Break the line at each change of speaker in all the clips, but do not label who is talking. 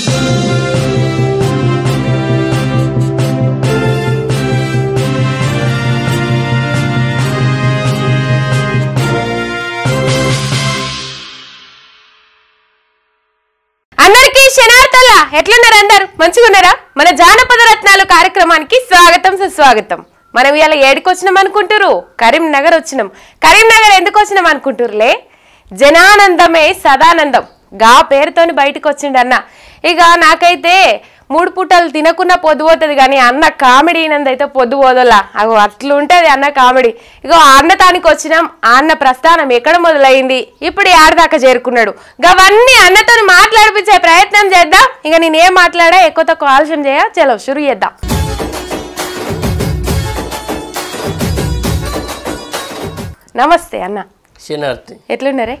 శనార్థల ఎట్లున్నారు అందరు మంచిగున్నారా మన జానపద రత్నాలు కార్యక్రమానికి స్వాగతం సుస్వాగతం మనం ఇవాళ ఏడికి వచ్చినాం అనుకుంటురు కరీంనగర్ వచ్చినాం కరీంనగర్ ఎందుకు వచ్చినాం అనుకుంటురులే జనానందమే సదానందం గా పేరుతోని బయటకు వచ్చిండన్న ఇక నాకైతే మూడు పుట్టలు తినకున్న పోతుంది కానీ అన్న కామెడీ అయితే పొద్దు పోదోలా అగో అట్లుంటది అన్న కామెడీ ఇగో తానికి వచ్చినాం అన్న ప్రస్థానం ఎక్కడ మొదలైంది ఇప్పుడు ఆడదాకా చేరుకున్నాడు అవన్నీ అన్నతో మాట్లాడిపించే ప్రయత్నం చేద్దాం ఇక నేనేం మాట్లాడా ఎక్కువ తక్కువ ఆలస్యం చేయ చలో షురు చేద్దాం నమస్తే అన్న
శనార్థి ఎట్లున్నారే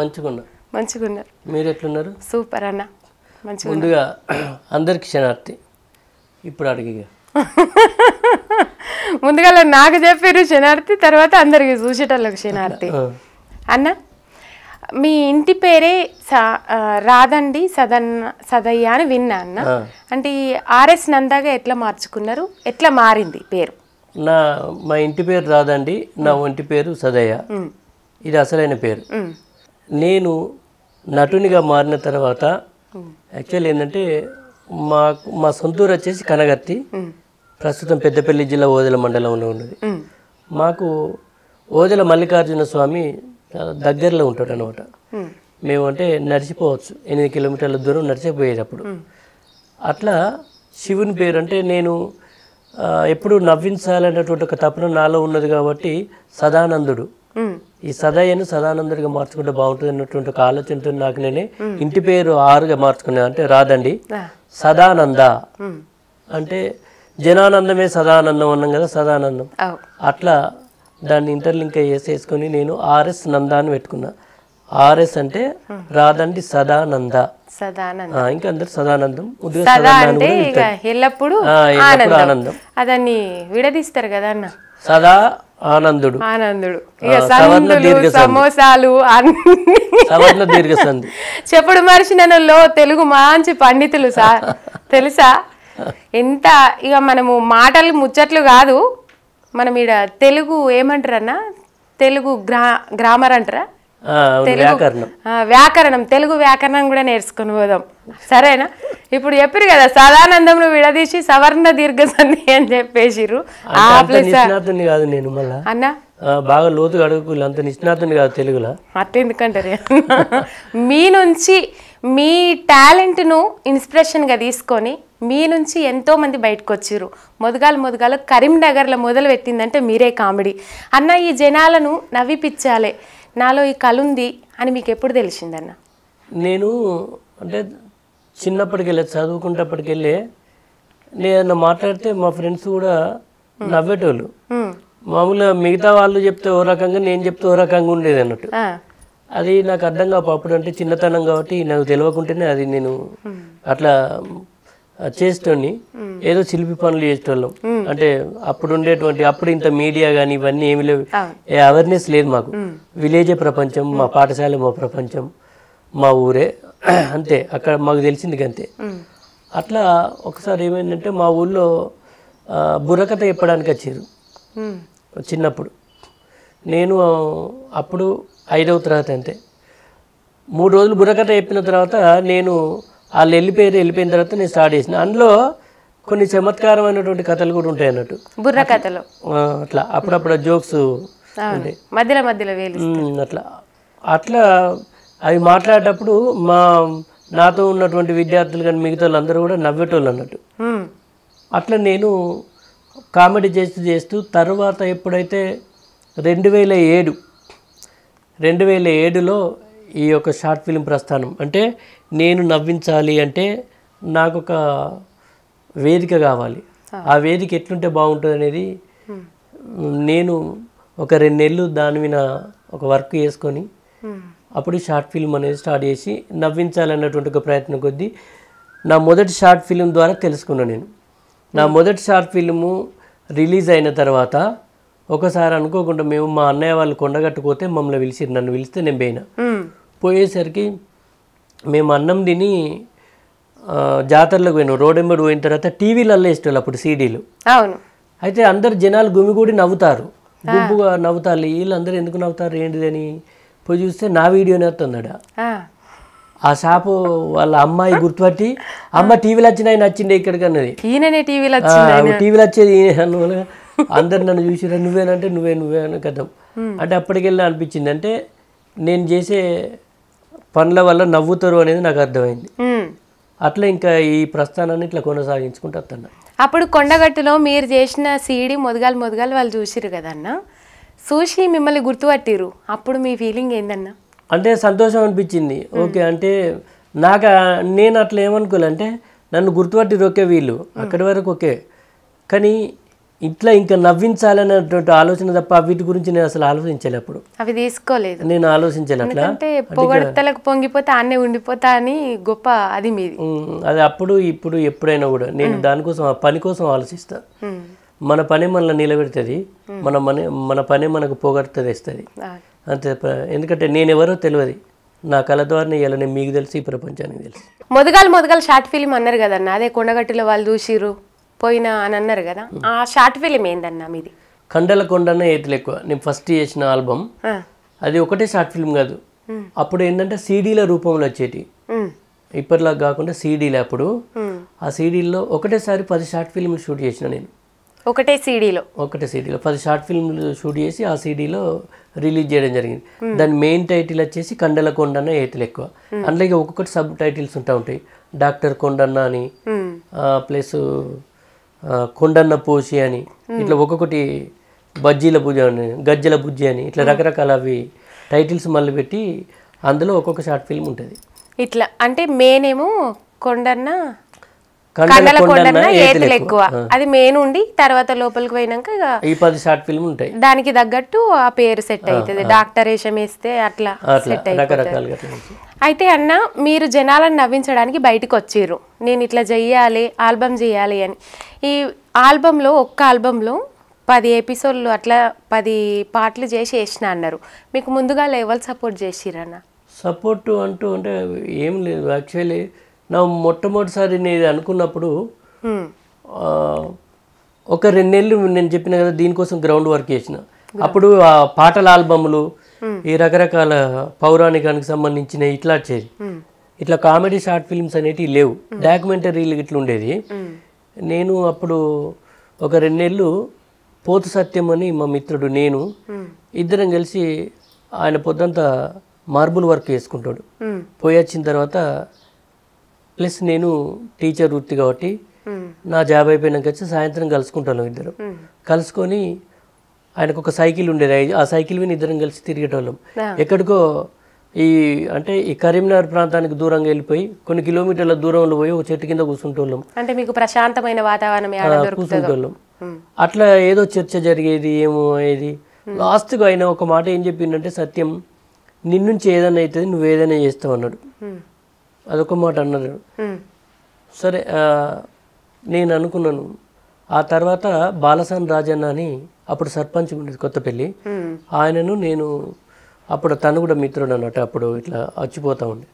మంచిగా మంచిగున్నారు
మీరు ఎట్లున్నారు సూపర్ అన్న ముందుగా
అందరికి క్షణార్థి ఇప్పుడు అడిగి
ముందుగా నాకు చెప్పారు క్షణార్థి తర్వాత అందరికి చూసేటోళ్ళకి క్షణార్థి అన్న మీ ఇంటి పేరే రాదండి సదన్ సదయ్య అని విన్నా అన్న అంటే ఆర్ఎస్ నందాగా ఎట్లా మార్చుకున్నారు ఎట్లా మారింది పేరు
నా మా ఇంటి పేరు రాదండి నా ఒంటి పేరు సదయ్య ఇది అసలైన పేరు నేను నటునిగా మారిన తర్వాత యాక్చువల్ ఏంటంటే మా మా సొంతూరు వచ్చేసి కనగర్తి ప్రస్తుతం పెద్దపల్లి జిల్లా ఓదెల మండలంలో ఉన్నది మాకు ఓదెల మల్లికార్జున స్వామి దగ్గరలో ఉంటాడు అనమాట మేము అంటే నడిచిపోవచ్చు ఎనిమిది కిలోమీటర్ల దూరం నడిచిపోయేటప్పుడు అట్లా శివుని పేరు అంటే నేను ఎప్పుడు నవ్వించాలనేటువంటి ఒక తపన నాలో ఉన్నది కాబట్టి సదానందుడు ఈ సదయ్యను సదానందుడిగా మార్చుకుంటే బాగుంటుంది అన్నటువంటి ఒక ఆలోచనతో నాకు నేనే ఇంటి పేరు ఆరుగా మార్చుకున్నాను అంటే రాదండి సదానంద అంటే జనానందమే సదానందం అన్నాం కదా సదానందం అట్లా దాన్ని ఇంటర్లింక్ వేసేసుకొని నేను ఆర్ఎస్ నంద అని పెట్టుకున్నా ఆర్ఎస్ అంటే రాదండి సదానంద ఇంకా అందరు సదానందం
ఎల్లప్పుడూ ఆనందం అదాన్ని విడదీస్తారు కదా అన్న
సదా ఆనందుడు
ఆనందుడు సమోసాలు
సవర్ణ దీర్ఘసంధి
చెప్పుడు తెలుగు మంచి పండితులు సార్ తెలుసా ఎంత ఇక మనము మాటలు ముచ్చట్లు కాదు మనం ఇక్కడ తెలుగు ఏమంటారన్నా తెలుగు గ్రా గ్రామర్ అంటారా వ్యాకరణం వ్యాకరణం తెలుగు వ్యాకరణం కూడా నేర్చుకుని పోదాం సరేనా ఇప్పుడు చెప్పారు కదా సదానందం విడదీసి సవర్ణ దీర్ఘ సంధి అని చెప్పేసిరు
కాదు నేను మళ్ళీ అన్న బాగా లోతుగా అడుగు అంత నిష్ణాతుని కాదు తెలుగులో
అట్లా ఎందుకంటారు మీ నుంచి మీ టాలెంట్ను ఇన్స్పిరేషన్గా తీసుకొని మీ నుంచి మంది బయటకు వచ్చారు మొదగాలు మొదగాలు కరీంనగర్లో మొదలు పెట్టిందంటే మీరే కామెడీ అన్న ఈ జనాలను నవ్విపించాలి నాలో ఈ కళ ఉంది అని మీకు ఎప్పుడు తెలిసిందన్న
నేను అంటే చిన్నప్పటికెళ్ళే చదువుకుంటప్పటికెళ్ళే నేను మాట్లాడితే మా ఫ్రెండ్స్ కూడా నవ్వేటోళ్ళు మామూలుగా మిగతా వాళ్ళు చెప్తే ఓ రకంగా నేను చెప్తే ఓ రకంగా ఉండేది అన్నట్టు అది నాకు అర్థం కాపు అప్పుడు అంటే చిన్నతనం కాబట్టి నాకు తెలియకుంటేనే అది నేను అట్లా చేసేటోని ఏదో శిల్పి పనులు చేసేటోళ్ళం అంటే అప్పుడు ఉండేటువంటి అప్పుడు ఇంత మీడియా కానీ ఇవన్నీ ఏమి లేవు ఏ అవేర్నెస్ లేదు మాకు విలేజే ప్రపంచం మా పాఠశాల మా ప్రపంచం మా ఊరే అంతే అక్కడ మాకు తెలిసింది అంతే అట్లా ఒకసారి ఏమైందంటే మా ఊళ్ళో బుర్రకథ చెప్పడానికి వచ్చారు చిన్నప్పుడు నేను అప్పుడు ఐదవ తరగతి అంతే మూడు రోజులు బుర్రకథ చెప్పిన తర్వాత నేను వాళ్ళు వెళ్ళిపోయారు వెళ్ళిపోయిన తర్వాత నేను స్టార్ట్ చేసిన అందులో కొన్ని చమత్కారమైనటువంటి కథలు కూడా ఉంటాయి అన్నట్టు బుర్ర కథలు అట్లా అప్పుడప్పుడు జోక్స్ మధ్యలో మధ్యలో అట్లా అట్లా అవి మాట్లాడేటప్పుడు మా నాతో ఉన్నటువంటి విద్యార్థులు కానీ మిగతా వాళ్ళందరూ కూడా నవ్వేటోళ్ళు అన్నట్టు అట్లా నేను కామెడీ చేస్తూ చేస్తూ తర్వాత ఎప్పుడైతే రెండు వేల ఏడు రెండు వేల ఏడులో ఈ యొక్క షార్ట్ ఫిల్మ్ ప్రస్థానం అంటే నేను నవ్వించాలి అంటే నాకు ఒక వేదిక కావాలి ఆ వేదిక ఎట్లుంటే బాగుంటుంది అనేది నేను ఒక రెండు నెలలు దాని మీద ఒక వర్క్ చేసుకొని అప్పుడు షార్ట్ ఫిల్మ్ అనేది స్టార్ట్ చేసి నవ్వించాలన్నటువంటి ఒక ప్రయత్నం కొద్దీ నా మొదటి షార్ట్ ఫిల్మ్ ద్వారా తెలుసుకున్నాను నేను నా మొదటి షార్ట్ ఫిల్ము రిలీజ్ అయిన తర్వాత ఒకసారి అనుకోకుండా మేము మా అన్నయ్య వాళ్ళు కొండగట్టుకోతే మమ్మల్ని పిలిచి నన్ను పిలిస్తే నేను పోయిన పోయేసరికి మేము అన్నం తిని జాతరలకు పోయినాం రోడెంబడి పోయిన తర్వాత టీవీలలో వేసేవాళ్ళు అప్పుడు సీడీలు అవును అయితే అందరు జనాలు గుమిగూడి నవ్వుతారు గుంపుగా నవ్వుతారు వీళ్ళందరూ ఎందుకు నవ్వుతారు ఏంటిది అని పోయి చూస్తే నా వీడియోనే వస్తుందడ ఆ షాపు వాళ్ళ అమ్మాయి గుర్తుపట్టి అమ్మ టీవీలు వచ్చిన ఆయన వచ్చిండే ఇక్కడికి అన్నది టీవీలో వచ్చేది అందరు నన్ను చూసిరా నువ్వేనంటే నువ్వే నువ్వే అని కథం అంటే అప్పటికెళ్ళి అనిపించింది అంటే నేను చేసే పనుల వల్ల నవ్వుతారు అనేది నాకు అర్థమైంది అట్లా ఇంకా ఈ ప్రస్థానాన్ని ఇట్లా కొనసాగించుకుంటూ వస్తున్నా
అప్పుడు కొండగట్టులో మీరు చేసిన సీడీ మొదగాలు మొదగాలు వాళ్ళు చూసిరు కదన్న చూసి మిమ్మల్ని గుర్తుపట్టిరు అప్పుడు మీ ఫీలింగ్ ఏందన్న
అంటే సంతోషం అనిపించింది ఓకే అంటే నాకు నేను అట్లా ఏమనుకోవాలంటే నన్ను గుర్తుపట్టిరు ఓకే వీళ్ళు అక్కడి వరకు ఓకే కానీ ఇట్లా ఇంకా నవ్వించాలనేటువంటి ఆలోచన తప్ప వీటి గురించి నేను అసలు ఆలోచించలే అప్పుడు
అవి తీసుకోలేదు
నేను ఆలోచించలే అట్లా పొగడతలకు
పొంగిపోతే అన్నీ ఉండిపోతా అని గొప్ప అది మీది
అది అప్పుడు ఇప్పుడు ఎప్పుడైనా కూడా నేను దానికోసం ఆ పని కోసం ఆలోచిస్తా మన పని మనల్ని నిలబెడుతుంది మన మన మన పని మనకు పొగడత ఇస్తుంది అంతే ఎందుకంటే నేను ఎవరో తెలియదు నా కళ ద్వారా ఇవ్వాలని మీకు తెలిసి ఈ ప్రపంచానికి తెలుసు
మొదగాలు మొదగాలు షార్ట్ ఫిలిం అన్నారు కదన్న అదే కొండగట్టిలో వాళ్ళు చూసిరు పోయిన అని అన్నారు కదా ఆ షార్ట్ ఫిలిం ఏందన్నా మీది
కండల కొండనే ఏతులు ఎక్కువ నేను ఫస్ట్ చేసిన ఆల్బమ్ అది ఒకటే షార్ట్ ఫిల్మ్ కాదు అప్పుడు ఏంటంటే సీడీల రూపంలో వచ్చేటి ఇప్పటిలా కాకుండా సీడీలు అప్పుడు ఆ సీడీల్లో ఒకటేసారి పది షార్ట్ ఫిల్మ్లు షూట్ చేసిన నేను
ఒకటే సీడీలో
ఒకటే సీడీలో పది షార్ట్ ఫిల్మ్లు షూట్ చేసి ఆ సీడీలో రిలీజ్ చేయడం జరిగింది దాని మెయిన్ టైటిల్ వచ్చేసి కండల కొండన్న ఏతులు ఎక్కువ అందులో ఒక్కొక్కటి సబ్ టైటిల్స్ ఉంటా ఉంటాయి డాక్టర్ కొండన్న అని ప్లస్ కొండన్న పోసి అని ఇట్లా ఒక్కొక్కటి బజ్జీల పూజ అని గజ్జల బుజ్జి అని ఇట్లా రకరకాల అవి టైటిల్స్ మళ్ళీ పెట్టి అందులో ఒక్కొక్క షార్ట్ ఫిల్మ్ ఉంటుంది
ఇట్లా అంటే మేనేమో కొండన్న
కండల కొండన్న ఎక్కువ అది
మెయిన్ ఉండి తర్వాత లోపలికి పోయినాక ఈ
పది షార్ట్ ఫిల్మ్ ఉంటాయి
దానికి తగ్గట్టు ఆ పేరు సెట్ అవుతుంది డాక్టర్ వేషం వేస్తే అట్లా సెట్ అయిపోతుంది అయితే అన్న మీరు జనాలను నవ్వించడానికి బయటకు వచ్చారు నేను ఇట్లా చెయ్యాలి ఆల్బమ్ చేయాలి అని ఈ ఆల్బంలో ఒక్క ఆల్బంలో పది ఎపిసోడ్లు అట్లా పది పాటలు చేసి వేసిన అన్నారు మీకు ముందుగా లెవెల్ సపోర్ట్ చేసిరన్న
సపోర్ట్ అంటూ అంటే ఏం లేదు యాక్చువల్లీ నా మొట్టమొదటిసారి నేను అనుకున్నప్పుడు ఒక రెండు నెలలు నేను చెప్పిన కదా దీనికోసం గ్రౌండ్ వర్క్ చేసిన అప్పుడు ఆ పాటల ఆల్బమ్లు ఈ రకరకాల పౌరాణికానికి సంబంధించిన ఇట్లా వచ్చేది ఇట్లా కామెడీ షార్ట్ ఫిల్మ్స్ అనేటివి లేవు డాక్యుమెంటరీలు ఇట్లా ఉండేది నేను అప్పుడు ఒక రెండు నెలలు పోతు సత్యం అని మా మిత్రుడు నేను ఇద్దరం కలిసి ఆయన పొద్దంతా మార్బుల్ వర్క్ చేసుకుంటాడు పోయి వచ్చిన తర్వాత ప్లస్ నేను టీచర్ వృత్తి కాబట్టి నా జాబ్ అయిపోయినాక వచ్చి సాయంత్రం కలుసుకుంటాను ఇద్దరు కలుసుకొని ఆయనకు ఒక సైకిల్ ఉండేది ఆ సైకిల్ మీద ఇద్దరం కలిసి తిరిగేటోళ్ళం ఎక్కడికో ఈ అంటే ఈ కరీంనగర్ ప్రాంతానికి దూరంగా వెళ్ళిపోయి కొన్ని కిలోమీటర్ల దూరంలో పోయి ఒక చెట్టు కింద కూర్చుంటున్నాం
అంటే ప్రశాంతమైన వాతావరణం
అట్లా ఏదో చర్చ జరిగేది ఏమో అయ్యేది లాస్ట్గా ఆయన ఒక మాట ఏం చెప్పిందంటే సత్యం నిన్నుంచి ఏదైనా అవుతుంది నువ్వు ఏదైనా చేస్తావు అన్నాడు అదొక మాట అన్నారు సరే నేను అనుకున్నాను ఆ తర్వాత బాలసాన్ రాజన్న అని అప్పుడు సర్పంచ్ ఉండేది కొత్తపల్లి ఆయనను నేను అప్పుడు తను కూడా మిత్రుడు అన్నట్టు అప్పుడు ఇట్లా వచ్చిపోతా ఉండే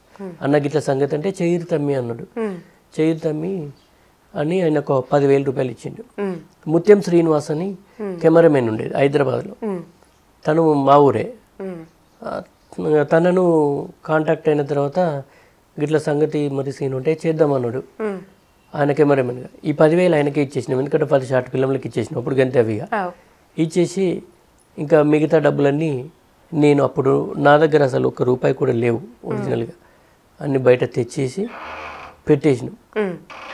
అన్నకి ఇట్లా సంగతి అంటే చెయ్యిరు తమ్మి అన్నాడు చెయ్యిరు తమ్మి అని ఆయన ఒక పదివేల రూపాయలు ఇచ్చిండు ముత్యం శ్రీనివాస్ అని కెమెరామెన్ ఉండేది హైదరాబాద్లో తను మా ఊరే తనను కాంటాక్ట్ అయిన తర్వాత గిట్ల సంగతి మరి సీన్ ఉంటే చేద్దాం చేద్దామన్నాడు ఆయన కెమెరామెన్గా ఈ పదివేలు ఆయనకే ఇచ్చేసిన ఎందుకంటే పది షార్ట్ ఫిల్మ్లకి ఇచ్చేసిన అప్పుడు గంతే అవిగా ఇచ్చేసి ఇంకా మిగతా డబ్బులన్నీ నేను అప్పుడు నా దగ్గర అసలు ఒక రూపాయి కూడా లేవు ఒరిజినల్గా అన్ని బయట తెచ్చేసి పెట్టేసినాం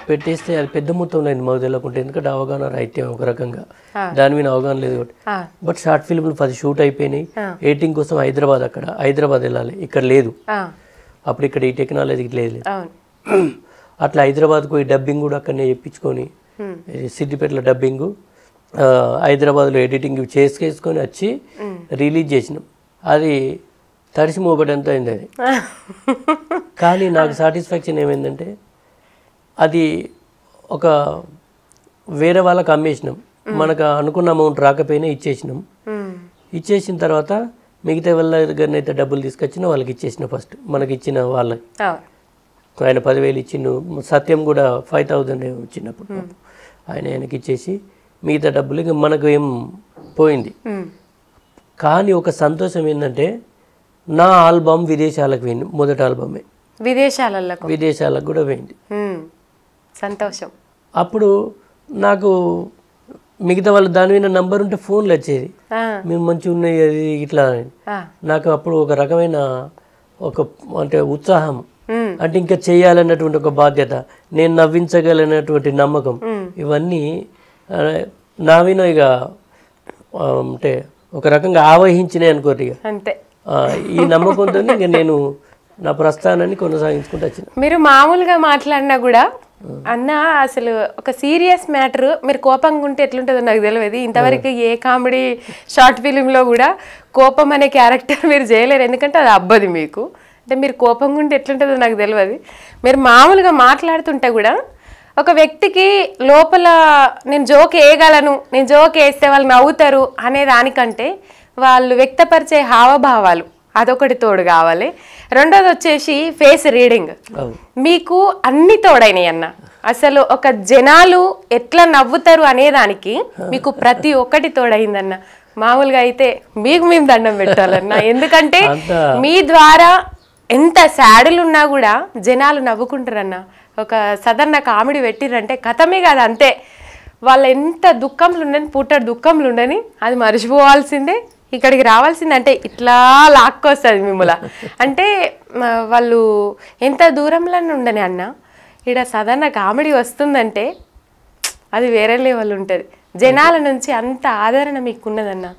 పెట్టేస్తే అది పెద్ద మొత్తంలో అయింది మాకు తెలియకుంటే ఎందుకంటే అవగాహన రైతే ఒక రకంగా దాని మీద అవగాహన లేదు కాబట్టి బట్ షార్ట్ ఫిల్మ్లు పది షూట్ అయిపోయినాయి ఎయిటింగ్ కోసం హైదరాబాద్ అక్కడ హైదరాబాద్ వెళ్ళాలి ఇక్కడ లేదు అప్పుడు ఇక్కడ ఈ టెక్నాలజీ లేదు అట్లా హైదరాబాద్కు పోయి డబ్బింగ్ కూడా అక్కడనే చెప్పించుకొని సిద్దిపేటలో డబ్బింగ్ హైదరాబాద్లో ఎడిటింగ్ చేసుకేసుకొని వచ్చి రిలీజ్ చేసినాం అది తడిసి మూపడంతో అయింది అది కానీ నాకు సాటిస్ఫాక్షన్ ఏమైందంటే అది ఒక వేరే వాళ్ళకి అమ్మేసినాం మనకు అనుకున్న అమౌంట్ రాకపోయినా ఇచ్చేసినాం ఇచ్చేసిన తర్వాత మిగతా వాళ్ళ దగ్గరనైతే అయితే డబ్బులు తీసుకొచ్చిన వాళ్ళకి ఇచ్చేసిన ఫస్ట్ మనకి ఇచ్చిన వాళ్ళకి ఆయన పదివేలు ఇచ్చిండు సత్యం కూడా ఫైవ్ థౌజండ్ వచ్చినప్పుడు ఆయన ఆయనకి ఇచ్చేసి మిగతా డబ్బులు ఇంకా మనకు ఏం పోయింది కానీ ఒక సంతోషం ఏంటంటే నా ఆల్బమ్ విదేశాలకు పోయింది మొదటి ఆల్బమే
విదేశాలకు
విదేశాలకు కూడా పోయింది సంతోషం అప్పుడు నాకు మిగతా వాళ్ళు దాని మీద నంబర్ ఉంటే ఫోన్లు వచ్చేది మేము మంచిగా ఉన్నాయి అది ఇట్లా నాకు అప్పుడు ఒక రకమైన ఒక అంటే ఉత్సాహం అంటే ఇంకా చేయాలన్నటువంటి ఒక బాధ్యత నేను నవ్వించగలనటువంటి నమ్మకం ఇవన్నీ నా వినో ఇక అంటే ఒక రకంగా ఆవహించినాయి అనుకోరు ఇక ఈ నమ్మకంతో ఇక నేను నా ప్రస్థానాన్ని కొనసాగించుకుంటూ వచ్చిన
మీరు మామూలుగా మాట్లాడినా కూడా అన్న అసలు ఒక సీరియస్ మ్యాటర్ మీరు కోపంగా ఉంటే ఎట్లుంటుందో నాకు తెలియదు ఇంతవరకు ఏ కామెడీ షార్ట్ ఫిలింలో కూడా కోపం అనే క్యారెక్టర్ మీరు చేయలేరు ఎందుకంటే అది అబ్బది మీకు అంటే మీరు కోపంగా ఉంటే ఎట్లుంటుందో నాకు తెలియదు మీరు మామూలుగా మాట్లాడుతుంటే కూడా ఒక వ్యక్తికి లోపల నేను జోక్ వేయగలను నేను జోక్ వేస్తే వాళ్ళు నవ్వుతారు అనే దానికంటే వాళ్ళు వ్యక్తపరిచే హావభావాలు అదొకటి తోడు కావాలి రెండోది వచ్చేసి ఫేస్ రీడింగ్ మీకు అన్ని తోడైనాయి అన్న అసలు ఒక జనాలు ఎట్లా నవ్వుతారు అనేదానికి మీకు ప్రతి ఒక్కటి తోడైందన్న మామూలుగా అయితే మీకు మేము దండం పెట్టాలన్న ఎందుకంటే మీ ద్వారా ఎంత శాడులు ఉన్నా కూడా జనాలు నవ్వుకుంటారన్న ఒక సదర్న కామెడీ పెట్టిరంటే కథమే కాదు అంతే వాళ్ళ ఎంత దుఃఖంలు ఉండని పుట్టడు దుఃఖంలు ఉండని అది మర్చిపోవాల్సిందే ఇక్కడికి రావాల్సిందంటే ఇట్లా లాక్కొస్తుంది మిమ్మల్ని అంటే వాళ్ళు ఎంత దూరంలో ఉండని అన్న ఇక్కడ సాధారణ కామెడీ వస్తుందంటే అది వేరే లెవెల్ ఉంటుంది జనాల నుంచి అంత ఆదరణ మీకు ఉన్నదన్నా